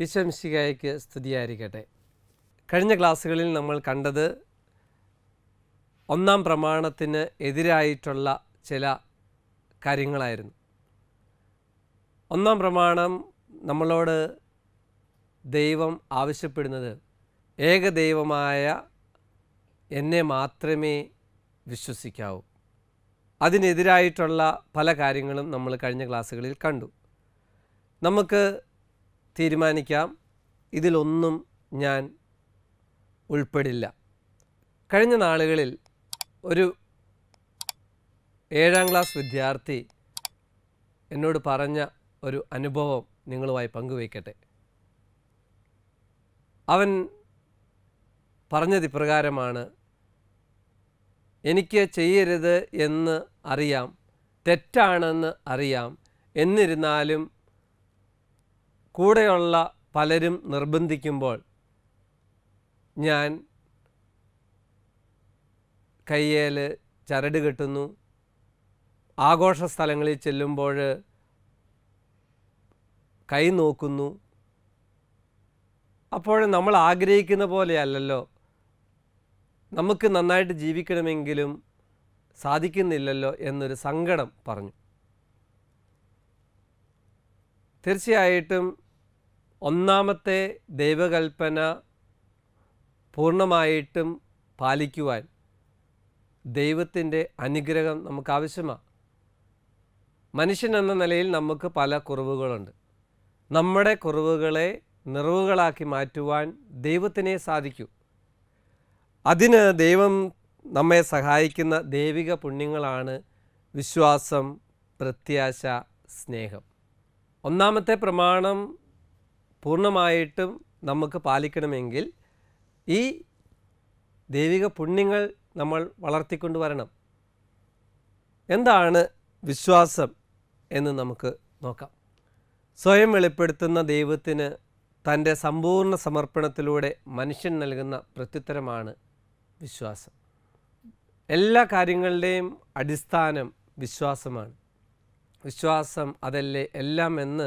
വിശംസികയ്ക്ക് സ്തുതിയായിരിക്കട്ടെ കഴിഞ്ഞ ക്ലാസ്സുകളിൽ നമ്മൾ കണ്ടത് ഒന്നാം പ്രമാണത്തിന് എതിരായിട്ടുള്ള ചില കാര്യങ്ങളായിരുന്നു ഒന്നാം പ്രമാണം നമ്മളോട് ദൈവം ആവശ്യപ്പെടുന്നത് ഏകദൈവമായ എന്നെ മാത്രമേ വിശ്വസിക്കാവൂ അതിനെതിരായിട്ടുള്ള പല കാര്യങ്ങളും നമ്മൾ കഴിഞ്ഞ ക്ലാസ്സുകളിൽ കണ്ടു നമുക്ക് തീരുമാനിക്കാം ഇതിലൊന്നും ഞാൻ ഉൾപ്പെടില്ല കഴിഞ്ഞ നാളുകളിൽ ഒരു ഏഴാം ക്ലാസ് വിദ്യാർത്ഥി എന്നോട് പറഞ്ഞ ഒരു അനുഭവം നിങ്ങളുമായി പങ്കുവയ്ക്കട്ടെ അവൻ പറഞ്ഞത് ഇപ്രകാരമാണ് എനിക്ക് ചെയ്യരുത് എന്ന് അറിയാം തെറ്റാണെന്ന് അറിയാം എന്നിരുന്നാലും കൂടെയുള്ള പലരും നിർബന്ധിക്കുമ്പോൾ ഞാൻ കയ്യേൽ ചരട് കെട്ടുന്നു ആഘോഷ സ്ഥലങ്ങളിൽ ചെല്ലുമ്പോൾ കൈ നോക്കുന്നു അപ്പോൾ നമ്മൾ ആഗ്രഹിക്കുന്ന പോലെയല്ലോ നമുക്ക് നന്നായിട്ട് ജീവിക്കണമെങ്കിലും സാധിക്കുന്നില്ലല്ലോ എന്നൊരു സങ്കടം പറഞ്ഞു തീർച്ചയായിട്ടും ഒന്നാമത്തെ ദൈവകൽപ്പന പൂർണ്ണമായിട്ടും പാലിക്കുവാൻ ദൈവത്തിൻ്റെ അനുഗ്രഹം നമുക്ക് ആവശ്യമാണ് മനുഷ്യൻ എന്ന നിലയിൽ നമുക്ക് പല കുറവുകളുണ്ട് നമ്മുടെ കുറവുകളെ നിറവുകളാക്കി മാറ്റുവാൻ ദൈവത്തിനെ സാധിക്കൂ അതിന് ദൈവം നമ്മെ സഹായിക്കുന്ന ദൈവിക പുണ്യങ്ങളാണ് വിശ്വാസം പ്രത്യാശ സ്നേഹം ഒന്നാമത്തെ പ്രമാണം പൂർണ്ണമായിട്ടും നമുക്ക് പാലിക്കണമെങ്കിൽ ഈ ദൈവിക പുണ്യങ്ങൾ നമ്മൾ വളർത്തിക്കൊണ്ട് വരണം എന്താണ് വിശ്വാസം എന്ന് നമുക്ക് നോക്കാം സ്വയം വെളിപ്പെടുത്തുന്ന ദൈവത്തിന് തൻ്റെ സമ്പൂർണ്ണ സമർപ്പണത്തിലൂടെ മനുഷ്യൻ നൽകുന്ന പ്രത്യുത്തരമാണ് വിശ്വാസം എല്ലാ കാര്യങ്ങളുടെയും അടിസ്ഥാനം വിശ്വാസമാണ് വിശ്വാസം അതല്ലേ എല്ലാം എന്ന്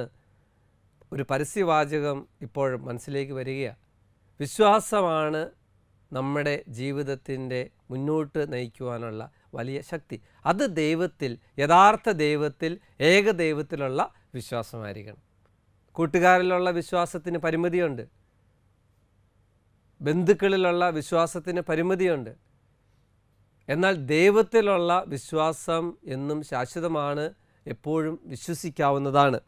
ഒരു പരസ്യവാചകം ഇപ്പോൾ മനസ്സിലേക്ക് വരികയാണ് വിശ്വാസമാണ് നമ്മുടെ ജീവിതത്തിൻ്റെ മുന്നോട്ട് നയിക്കുവാനുള്ള വലിയ ശക്തി അത് ദൈവത്തിൽ യഥാർത്ഥ ദൈവത്തിൽ ഏക ദൈവത്തിലുള്ള വിശ്വാസമായിരിക്കണം കൂട്ടുകാരിലുള്ള വിശ്വാസത്തിന് പരിമിതിയുണ്ട് ബന്ധുക്കളിലുള്ള വിശ്വാസത്തിന് പരിമിതിയുണ്ട് എന്നാൽ ദൈവത്തിലുള്ള വിശ്വാസം എന്നും ശാശ്വതമാണ് എപ്പോഴും വിശ്വസിക്കാവുന്നതാണ്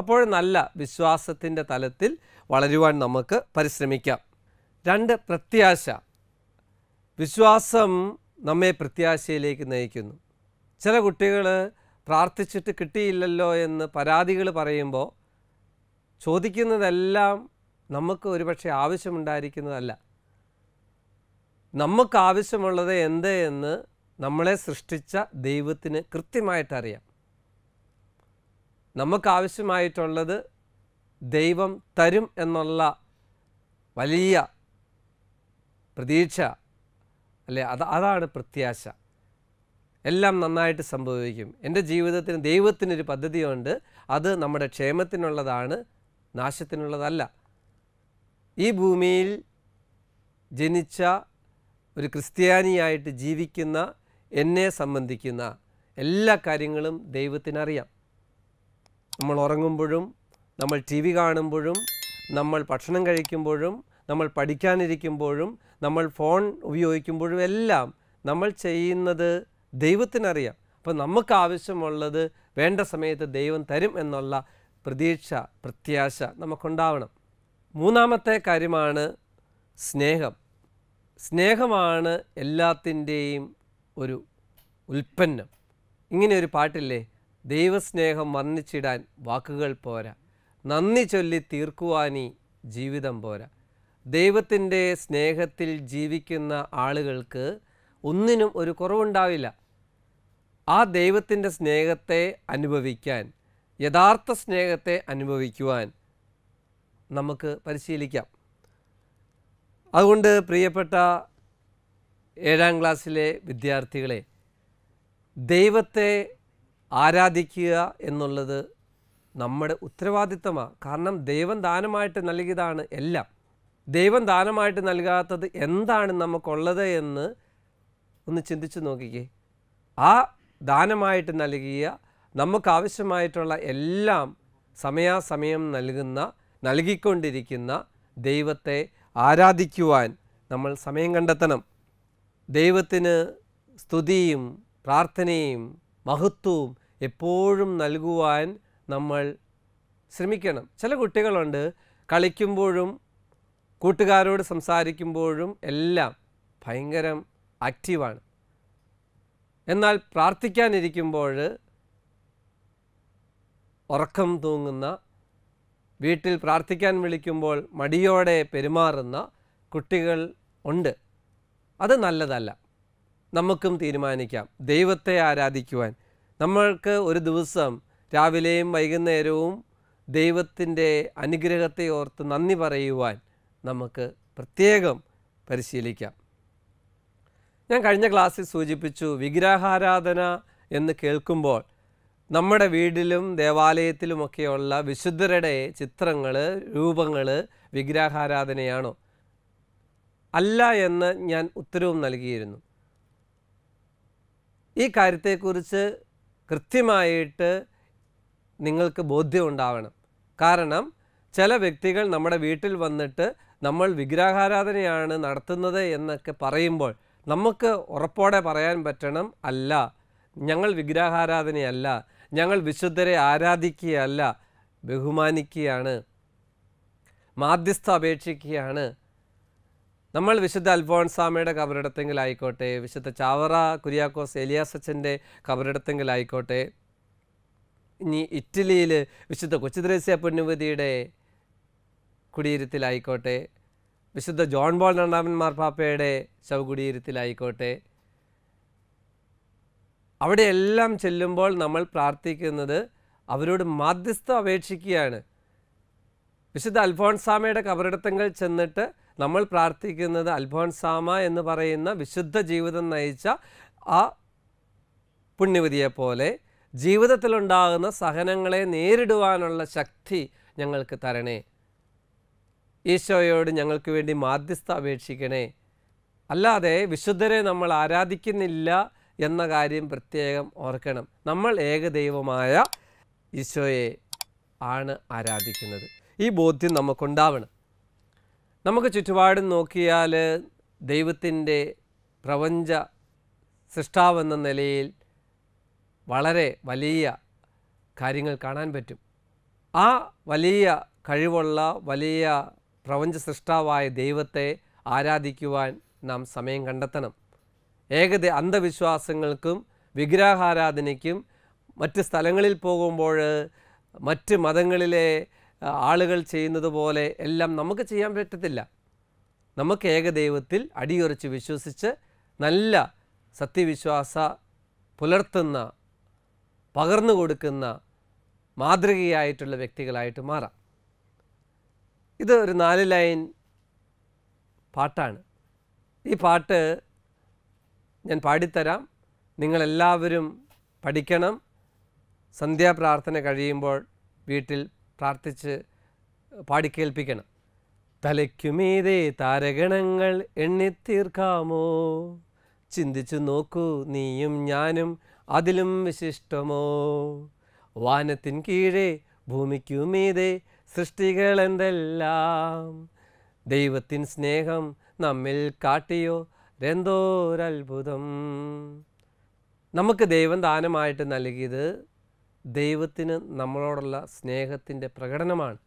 അപ്പോൾ നല്ല വിശ്വാസത്തിൻ്റെ തലത്തിൽ വളരുവാൻ നമുക്ക് പരിശ്രമിക്കാം രണ്ട് പ്രത്യാശ വിശ്വാസം നമ്മെ പ്രത്യാശയിലേക്ക് നയിക്കുന്നു ചില കുട്ടികൾ പ്രാർത്ഥിച്ചിട്ട് കിട്ടിയില്ലല്ലോ എന്ന് പരാതികൾ പറയുമ്പോൾ ചോദിക്കുന്നതെല്ലാം നമുക്ക് ഒരുപക്ഷെ ആവശ്യമുണ്ടായിരിക്കുന്നതല്ല നമുക്ക് എന്ത് എന്ന് നമ്മളെ സൃഷ്ടിച്ച ദൈവത്തിന് കൃത്യമായിട്ടറിയാം നമുക്കാവശ്യമായിട്ടുള്ളത് ദൈവം തരും എന്നുള്ള വലിയ പ്രതീക്ഷ അല്ലെ അത് അതാണ് പ്രത്യാശ എല്ലാം നന്നായിട്ട് സംഭവിക്കും എൻ്റെ ജീവിതത്തിന് ദൈവത്തിനൊരു പദ്ധതിയുണ്ട് അത് നമ്മുടെ ക്ഷേമത്തിനുള്ളതാണ് നാശത്തിനുള്ളതല്ല ഈ ഭൂമിയിൽ ജനിച്ച ഒരു ക്രിസ്ത്യാനിയായിട്ട് ജീവിക്കുന്ന എന്നെ സംബന്ധിക്കുന്ന എല്ലാ കാര്യങ്ങളും ദൈവത്തിനറിയാം നമ്മൾ ഉറങ്ങുമ്പോഴും നമ്മൾ ടി വി കാണുമ്പോഴും നമ്മൾ ഭക്ഷണം കഴിക്കുമ്പോഴും നമ്മൾ പഠിക്കാനിരിക്കുമ്പോഴും നമ്മൾ ഫോൺ ഉപയോഗിക്കുമ്പോഴും എല്ലാം നമ്മൾ ചെയ്യുന്നത് ദൈവത്തിനറിയാം അപ്പോൾ നമുക്ക് ആവശ്യമുള്ളത് വേണ്ട സമയത്ത് ദൈവം തരും എന്നുള്ള പ്രതീക്ഷ പ്രത്യാശ നമുക്കുണ്ടാവണം മൂന്നാമത്തെ കാര്യമാണ് സ്നേഹം സ്നേഹമാണ് എല്ലാത്തിൻ്റെയും ഒരു ഉൽപ്പന്നം ഇങ്ങനെയൊരു പാട്ടില്ലേ ദൈവസ്നേഹം വർണ്ണിച്ചിടാൻ വാക്കുകൾ പോരാ നന്ദി ചൊല്ലി തീർക്കുവാനി ജീവിതം പോരാ ദൈവത്തിൻ്റെ സ്നേഹത്തിൽ ജീവിക്കുന്ന ആളുകൾക്ക് ഒന്നിനും ഒരു കുറവുണ്ടാവില്ല ആ ദൈവത്തിൻ്റെ സ്നേഹത്തെ അനുഭവിക്കാൻ യഥാർത്ഥ സ്നേഹത്തെ അനുഭവിക്കുവാൻ നമുക്ക് പരിശീലിക്കാം അതുകൊണ്ട് പ്രിയപ്പെട്ട ഏഴാം ക്ലാസ്സിലെ വിദ്യാർത്ഥികളെ ദൈവത്തെ ആരാധിക്കുക എന്നുള്ളത് നമ്മുടെ ഉത്തരവാദിത്തമാണ് കാരണം ദൈവം ദാനമായിട്ട് നൽകിയതാണ് എല്ലാം ദൈവം ദാനമായിട്ട് നൽകാത്തത് എന്താണ് നമുക്കുള്ളത് എന്ന് ഒന്ന് ചിന്തിച്ചു നോക്കിക്കേ ആ ദാനമായിട്ട് നൽകിയ നമുക്കാവശ്യമായിട്ടുള്ള എല്ലാം സമയാസമയം നൽകുന്ന നൽകിക്കൊണ്ടിരിക്കുന്ന ദൈവത്തെ ആരാധിക്കുവാൻ നമ്മൾ സമയം കണ്ടെത്തണം ദൈവത്തിന് സ്തുതിയും പ്രാർത്ഥനയും മഹത്വവും എപ്പോഴും നൽകുവാൻ നമ്മൾ ശ്രമിക്കണം ചില കുട്ടികളുണ്ട് കളിക്കുമ്പോഴും കൂട്ടുകാരോട് സംസാരിക്കുമ്പോഴും എല്ലാം ഭയങ്കരം ആക്റ്റീവാണ് എന്നാൽ പ്രാർത്ഥിക്കാനിരിക്കുമ്പോൾ ഉറക്കം തൂങ്ങുന്ന വീട്ടിൽ പ്രാർത്ഥിക്കാൻ വിളിക്കുമ്പോൾ മടിയോടെ പെരുമാറുന്ന കുട്ടികൾ ഉണ്ട് അത് നല്ലതല്ല നമുക്കും തീരുമാനിക്കാം ദൈവത്തെ ആരാധിക്കുവാൻ നമ്മൾക്ക് ഒരു ദിവസം രാവിലെയും വൈകുന്നേരവും ദൈവത്തിൻ്റെ അനുഗ്രഹത്തെ ഓർത്ത് നന്ദി പറയുവാൻ നമുക്ക് പ്രത്യേകം പരിശീലിക്കാം ഞാൻ കഴിഞ്ഞ ക്ലാസ്സിൽ സൂചിപ്പിച്ചു വിഗ്രഹാരാധന എന്ന് കേൾക്കുമ്പോൾ നമ്മുടെ വീട്ടിലും ദേവാലയത്തിലുമൊക്കെയുള്ള വിശുദ്ധരുടെ ചിത്രങ്ങൾ രൂപങ്ങൾ വിഗ്രഹാരാധനയാണോ അല്ല എന്ന് ഞാൻ ഉത്തരവും നൽകിയിരുന്നു ഈ കാര്യത്തെക്കുറിച്ച് കൃത്യമായിട്ട് നിങ്ങൾക്ക് ബോധ്യം ഉണ്ടാവണം കാരണം ചില വ്യക്തികൾ നമ്മുടെ വീട്ടിൽ വന്നിട്ട് നമ്മൾ വിഗ്രഹാരാധനയാണ് നടത്തുന്നത് എന്നൊക്കെ പറയുമ്പോൾ നമുക്ക് ഉറപ്പോടെ പറയാൻ പറ്റണം അല്ല ഞങ്ങൾ വിഗ്രഹാരാധനയല്ല ഞങ്ങൾ വിശുദ്ധരെ ആരാധിക്കുകയല്ല ബഹുമാനിക്കുകയാണ് മാധ്യസ്ഥ അപേക്ഷിക്കുകയാണ് നമ്മൾ വിശുദ്ധ അൽഫോൺസാമയുടെ കബറിടത്തെങ്കിലായിക്കോട്ടെ വിശുദ്ധ ചാവറ കുര്യാക്കോസ് എലിയാസച്ചൻ്റെ കബറിടത്തെങ്കിലായിക്കോട്ടെ ഇനി ഇറ്റലിയിൽ വിശുദ്ധ കൊച്ചുദ്രേസ്യ പുണ്യവതിയുടെ കുടിയിരുത്തിലായിക്കോട്ടെ വിശുദ്ധ ജോൺ ബോൾ രണ്ടാമൻ മാർപ്പാപ്പയുടെ ശവകുടിയിരുത്തിലായിക്കോട്ടെ അവിടെയെല്ലാം ചെല്ലുമ്പോൾ നമ്മൾ പ്രാർത്ഥിക്കുന്നത് അവരോട് മാധ്യസ്ഥം അപേക്ഷിക്കുകയാണ് വിശുദ്ധ അൽഫോൺസാമയുടെ കബറിടത്തങ്ങൾ ചെന്നിട്ട് നമ്മൾ പ്രാർത്ഥിക്കുന്നത് അൽഫോൺസാമ എന്ന് പറയുന്ന വിശുദ്ധ ജീവിതം നയിച്ച ആ പുണ്യവതിയെ പോലെ ജീവിതത്തിലുണ്ടാകുന്ന സഹനങ്ങളെ നേരിടുവാനുള്ള ശക്തി ഞങ്ങൾക്ക് തരണേ ഈശോയോട് ഞങ്ങൾക്ക് വേണ്ടി മാധ്യസ്ഥ അപേക്ഷിക്കണേ അല്ലാതെ വിശുദ്ധരെ നമ്മൾ ആരാധിക്കുന്നില്ല എന്ന കാര്യം പ്രത്യേകം ഓർക്കണം നമ്മൾ ഏകദൈവമായ ഈശോയെ ആണ് ആരാധിക്കുന്നത് ഈ ബോധ്യം നമുക്കുണ്ടാവണം നമുക്ക് ചുറ്റുപാടും നോക്കിയാൽ ദൈവത്തിൻ്റെ പ്രപഞ്ച സൃഷ്ടാവെന്ന നിലയിൽ വളരെ വലിയ കാര്യങ്ങൾ കാണാൻ പറ്റും ആ വലിയ കഴിവുള്ള വലിയ പ്രപഞ്ച സൃഷ്ടാവായ ദൈവത്തെ ആരാധിക്കുവാൻ നാം സമയം കണ്ടെത്തണം ഏകദ അന്ധവിശ്വാസങ്ങൾക്കും വിഗ്രഹാരാധനയ്ക്കും മറ്റ് സ്ഥലങ്ങളിൽ പോകുമ്പോൾ മറ്റ് മതങ്ങളിലെ ആളുകൾ ചെയ്യുന്നത് പോലെ എല്ലാം നമുക്ക് ചെയ്യാൻ പറ്റത്തില്ല നമുക്ക് ഏകദൈവത്തിൽ അടിയുറച്ച് വിശ്വസിച്ച് നല്ല സത്യവിശ്വാസ പുലർത്തുന്ന പകർന്നു കൊടുക്കുന്ന മാതൃകയായിട്ടുള്ള വ്യക്തികളായിട്ട് മാറാം ഇത് ഒരു നാല് ലൈൻ പാട്ടാണ് ഈ പാട്ട് ഞാൻ പാടിത്തരാം നിങ്ങളെല്ലാവരും പഠിക്കണം സന്ധ്യാപ്രാർത്ഥന കഴിയുമ്പോൾ വീട്ടിൽ പ്രാർത്ഥിച്ച് പാടിക്കേൽപ്പിക്കണം തലയ്ക്കുമീതെ താരഗണങ്ങൾ എണ്ണിത്തീർക്കാമോ ചിന്തിച്ചു നോക്കൂ നീയും ഞാനും അതിലും വിശിഷ്ടമോ വാനത്തിൻ കീഴേ ഭൂമിക്കുമീതെ സൃഷ്ടികൾ എന്തെല്ലാം ദൈവത്തിൻ സ്നേഹം നമ്മിൽ കാട്ടിയോ എന്തോരത്ഭുതം നമുക്ക് ദൈവം ദാനമായിട്ട് നൽകിയത് ദൈവത്തിന് നമ്മളോടുള്ള സ്നേഹത്തിൻ്റെ പ്രകടനമാണ്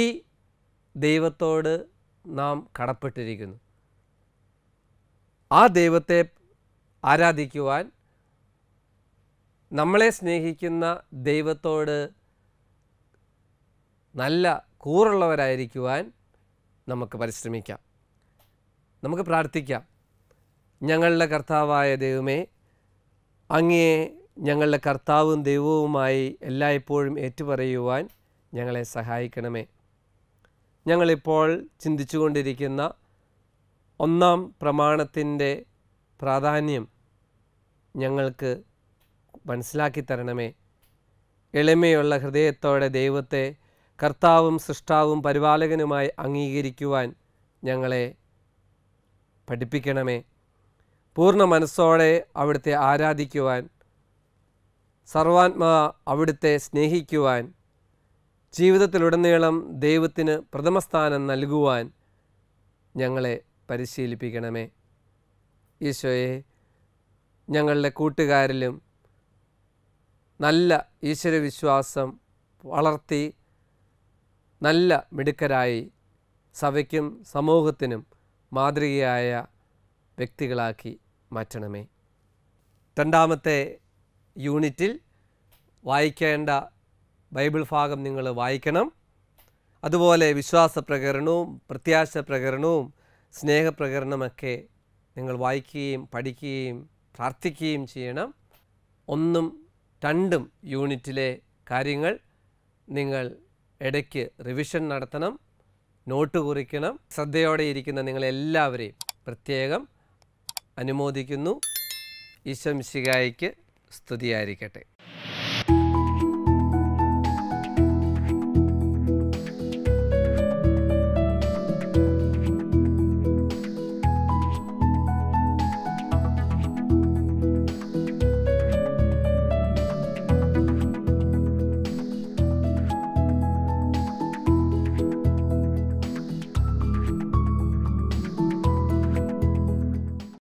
ഈ ദൈവത്തോട് നാം കടപ്പെട്ടിരിക്കുന്നു ആ ദൈവത്തെ ആരാധിക്കുവാൻ നമ്മളെ സ്നേഹിക്കുന്ന ദൈവത്തോട് നല്ല കൂറുള്ളവരായിരിക്കുവാൻ നമുക്ക് പരിശ്രമിക്കാം നമുക്ക് പ്രാർത്ഥിക്കാം ഞങ്ങളുടെ കർത്താവായ ദൈവമേ അങ്ങേ ഞങ്ങളുടെ കർത്താവും ദൈവവുമായി എല്ലായ്പ്പോഴും ഏറ്റുപറയുവാൻ ഞങ്ങളെ സഹായിക്കണമേ ഞങ്ങളിപ്പോൾ ചിന്തിച്ചുകൊണ്ടിരിക്കുന്ന ഒന്നാം പ്രമാണത്തിൻ്റെ പ്രാധാന്യം ഞങ്ങൾക്ക് മനസ്സിലാക്കി തരണമേ എളിമയുള്ള ഹൃദയത്തോടെ ദൈവത്തെ കർത്താവും സൃഷ്ടാവും പരിപാലകനുമായി അംഗീകരിക്കുവാൻ ഞങ്ങളെ പഠിപ്പിക്കണമേ പൂർണ്ണ മനസ്സോടെ അവിടുത്തെ ആരാധിക്കുവാൻ സർവാത്മാ അവിടുത്തെ സ്നേഹിക്കുവാൻ ജീവിതത്തിലുടനീളം ദൈവത്തിന് പ്രഥമസ്ഥാനം നൽകുവാൻ ഞങ്ങളെ പരിശീലിപ്പിക്കണമേ ഈശോയെ ഞങ്ങളുടെ കൂട്ടുകാരിലും നല്ല ഈശ്വരവിശ്വാസം വളർത്തി നല്ല മിടുക്കരായി സഭയ്ക്കും സമൂഹത്തിനും മാതൃകയായ വ്യക്തികളാക്കി മാറ്റണമേ രണ്ടാമത്തെ യൂണിറ്റിൽ വായിക്കേണ്ട ബൈബിൾ ഭാഗം നിങ്ങൾ വായിക്കണം അതുപോലെ വിശ്വാസ പ്രകരണവും പ്രത്യാശ പ്രകരണവും സ്നേഹപ്രകരണമൊക്കെ നിങ്ങൾ വായിക്കുകയും പഠിക്കുകയും പ്രാർത്ഥിക്കുകയും ചെയ്യണം ഒന്നും രണ്ടും യൂണിറ്റിലെ കാര്യങ്ങൾ നിങ്ങൾ ഇടയ്ക്ക് റിവിഷൻ നടത്തണം നോട്ട് കുറിക്കണം ശ്രദ്ധയോടെ ഇരിക്കുന്ന നിങ്ങളെല്ലാവരെയും പ്രത്യേകം അനുമോദിക്കുന്നു ഈശ്വംശികായിക്ക് സ്തുതിയായിരിക്കട്ടെ